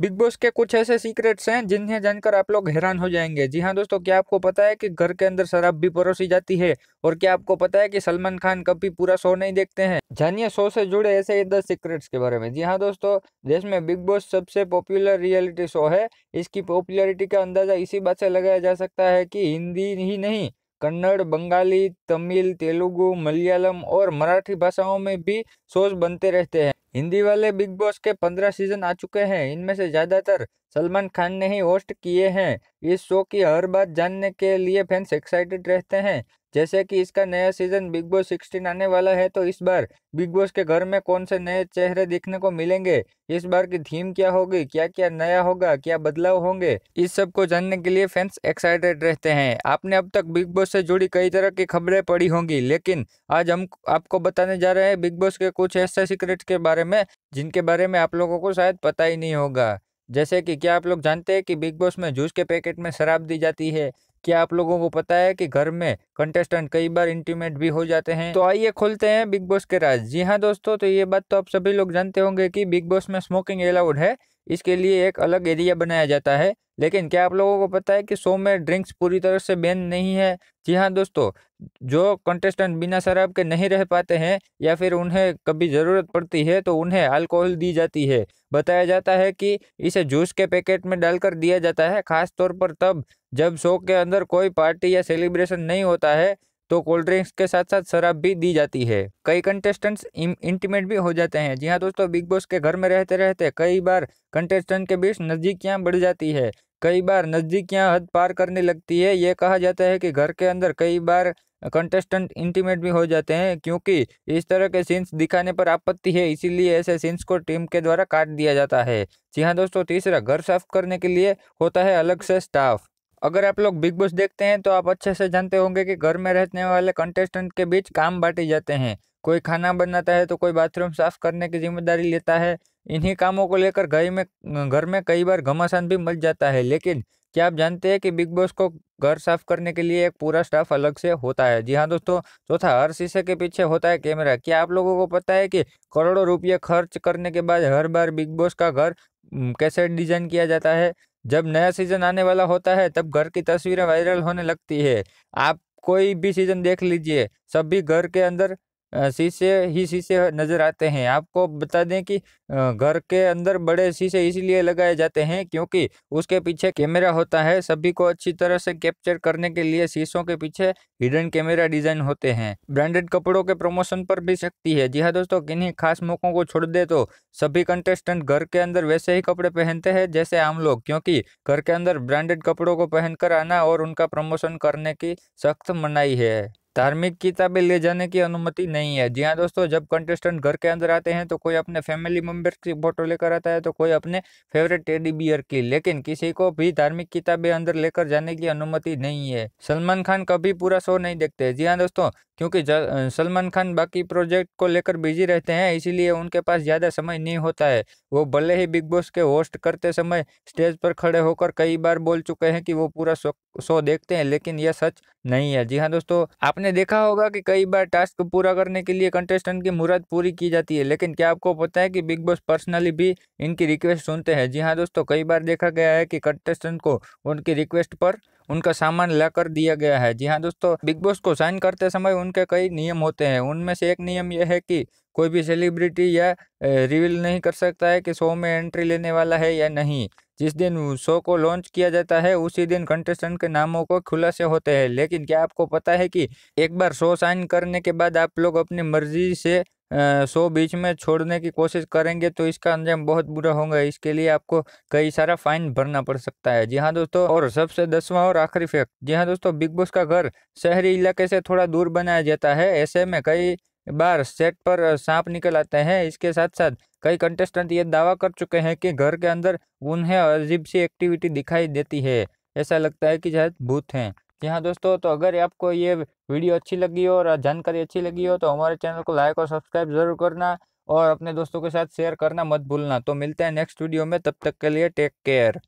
big Boss के कुछ ऐसे सीक्रेट्स हैं जिन्हें जानकर आप लोग हैरान हो जाएंगे जी हाँ दोस्तों क्या आपको पता है कि घर के अंदर शराब भी परोसी जाती है और क्या आपको पता है कि सलमान खान कभी पूरा शो नहीं देखते हैं जानिए शो से जुड़े ऐसे ही दस सीक्रेट्स के बारे में जी हाँ दोस्तों देश में बिग बॉस सबसे पॉपुलर रियलिटी शो है इसकी पॉपुलरिटी का अंदाजा इसी बात से लगाया जा सकता है कि हिंदी ही नहीं कन्नड़ बंगाली तमिल तेलुगु मलयालम और मराठी भाषाओं में भी शोज बनते रहते हैं हिंदी वाले बिग बॉस के पंद्रह सीजन आ चुके हैं इनमें से ज़्यादातर सलमान खान ने ही होस्ट किए हैं इस शो की हर बात जानने के लिए फैंस एक्साइटेड रहते हैं जैसे कि इसका नया सीजन बिग बॉस 16 आने वाला है तो इस बार बिग बॉस के घर में कौन से नए चेहरे देखने को मिलेंगे इस बार की थीम क्या होगी क्या क्या नया होगा क्या बदलाव होंगे इस सब को जानने के लिए फैंस एक्साइटेड रहते हैं आपने अब तक बिग बॉस से जुड़ी कई तरह की खबरें पड़ी होंगी लेकिन आज हम आपको बताने जा रहे हैं बिग बॉस के कुछ ऐसे सीक्रेट के बारे में जिनके बारे में आप लोगों को शायद पता ही नहीं होगा जैसे कि क्या आप लोग जानते हैं कि बिग बॉस में जूस के पैकेट में शराब दी जाती है क्या आप लोगों को पता है कि घर में कंटेस्टेंट कई बार इंटीमेट भी हो जाते हैं तो आइए खोलते हैं बिग बॉस के राज जी हाँ दोस्तों तो ये बात तो आप सभी लोग जानते होंगे कि बिग बॉस में स्मोकिंग अलाउड है इसके लिए एक अलग एरिया बनाया जाता है लेकिन क्या आप लोगों को पता है कि शो में ड्रिंक्स पूरी तरह से बैन नहीं है जी हाँ दोस्तों जो कंटेस्टेंट बिना शराब के नहीं रह पाते हैं या फिर उन्हें कभी ज़रूरत पड़ती है तो उन्हें अल्कोहल दी जाती है बताया जाता है कि इसे जूस के पैकेट में डालकर दिया जाता है खास तौर पर तब जब शो के अंदर कोई पार्टी या सेलिब्रेशन नहीं होता है तो कोल्ड ड्रिंक्स के साथ साथ शराब भी दी जाती है कई कंटेस्टेंट्स इंटीमेट भी हो जाते हैं जी हाँ दोस्तों बिग बॉस के घर में रहते रहते कई बार कंटेस्टेंट के बीच नज़दीकियाँ बढ़ जाती है कई बार नज़दीकियाँ हद पार करने लगती है ये कहा जाता है कि घर के अंदर कई बार कंटेस्टेंट इंटीमेट भी हो जाते हैं क्योंकि इस तरह के सीन्स दिखाने पर आपत्ति है इसीलिए ऐसे सीन्स को टीम के द्वारा काट दिया जाता है जी हाँ दोस्तों तीसरा घर साफ करने के लिए होता है अलग से स्टाफ अगर आप लोग बिग बॉस देखते हैं तो आप अच्छे से जानते होंगे कि घर में रहने वाले कंटेस्टेंट के बीच काम बांटे जाते हैं कोई खाना बनाता है तो कोई बाथरूम साफ करने की जिम्मेदारी लेता है इन्हीं कामों को लेकर घर में घर में कई बार घमासान भी मच जाता है लेकिन क्या आप जानते हैं कि बिग बॉस को घर साफ करने के लिए एक पूरा स्टाफ अलग से होता है जी हाँ दोस्तों चौथा हर शीशे के पीछे होता है कैमरा क्या आप लोगों को पता है कि करोड़ों रुपये खर्च करने के बाद हर बार बिग बॉस का घर कैसे डिजाइन किया जाता है जब नया सीज़न आने वाला होता है तब घर की तस्वीरें वायरल होने लगती है आप कोई भी सीज़न देख लीजिए सभी घर के अंदर शीशे ही शीशे नज़र आते हैं आपको बता दें कि घर के अंदर बड़े शीशे इसीलिए लगाए जाते हैं क्योंकि उसके पीछे कैमरा होता है सभी को अच्छी तरह से कैप्चर करने के लिए शीशों के पीछे हिडन कैमरा डिज़ाइन होते हैं ब्रांडेड कपड़ों के प्रमोशन पर भी सकती है जी हाँ दोस्तों किन्हीं खास मौक़ों को छोड़ दे तो सभी कंटेस्टेंट घर के अंदर वैसे ही कपड़े पहनते हैं जैसे आम लोग क्योंकि घर के अंदर ब्रांडेड कपड़ों को पहनकर आना और उनका प्रमोशन करने की सख्त मनाही है धार्मिक किताबें ले जाने की अनुमति नहीं है जी हाँ दोस्तों जब कंटेस्टेंट घर के अंदर आते हैं तो कोई अपने फैमिली मेम्बर्स की फोटो लेकर आता है तो कोई अपने फेवरेट टेडी बियर की लेकिन किसी को भी धार्मिक किताबें अंदर लेकर जाने की अनुमति नहीं है सलमान खान कभी पूरा शो नहीं देखते जी हाँ दोस्तों क्योंकि सलमान खान बाकी प्रोजेक्ट को लेकर बिजी रहते हैं इसीलिए उनके पास ज़्यादा समय नहीं होता है वो भले ही बिग बॉस के होस्ट करते समय स्टेज पर खड़े होकर कई बार बोल चुके हैं कि वो पूरा शो, शो देखते हैं लेकिन यह सच नहीं है जी हाँ दोस्तों आपने देखा होगा कि कई बार टास्क पूरा करने के लिए कंटेस्टेंट की मुराद पूरी की जाती है लेकिन क्या आपको पता है कि बिग बॉस पर्सनली भी इनकी रिक्वेस्ट सुनते हैं जी हाँ दोस्तों कई बार देखा गया है कि कंटेस्टेंट को उनकी रिक्वेस्ट पर उनका सामान ला कर दिया गया है जी हाँ दोस्तों बिग बॉस को साइन करते समय उनके कई नियम होते हैं उनमें से एक नियम यह है कि कोई भी सेलिब्रिटी या रिवील नहीं कर सकता है कि शो में एंट्री लेने वाला है या नहीं जिस दिन शो को लॉन्च किया जाता है उसी दिन कंटेस्टेंट के नामों को खुलासे होते हैं लेकिन क्या आपको पता है कि एक बार शो साइन करने के बाद आप लोग अपनी मर्जी से शो बीच में छोड़ने की कोशिश करेंगे तो इसका अंजाम बहुत बुरा होगा इसके लिए आपको कई सारा फाइन भरना पड़ सकता है जी हाँ दोस्तों और सबसे दसवां और आखिरी फैक्ट जी हाँ दोस्तों बिग बॉस का घर शहरी इलाके से थोड़ा दूर बनाया जाता है ऐसे में कई बार सेट पर सांप निकल आते हैं इसके साथ साथ कई कंटेस्टेंट ये दावा कर चुके हैं कि घर के अंदर उन्हें अजीब सी एक्टिविटी दिखाई देती है ऐसा लगता है कि शायद भूत हैं जी हाँ दोस्तों तो अगर आपको ये वीडियो अच्छी लगी हो और जानकारी अच्छी लगी हो तो हमारे चैनल को लाइक और सब्सक्राइब जरूर करना और अपने दोस्तों के साथ शेयर करना मत भूलना तो मिलते हैं नेक्स्ट वीडियो में तब तक के लिए टेक केयर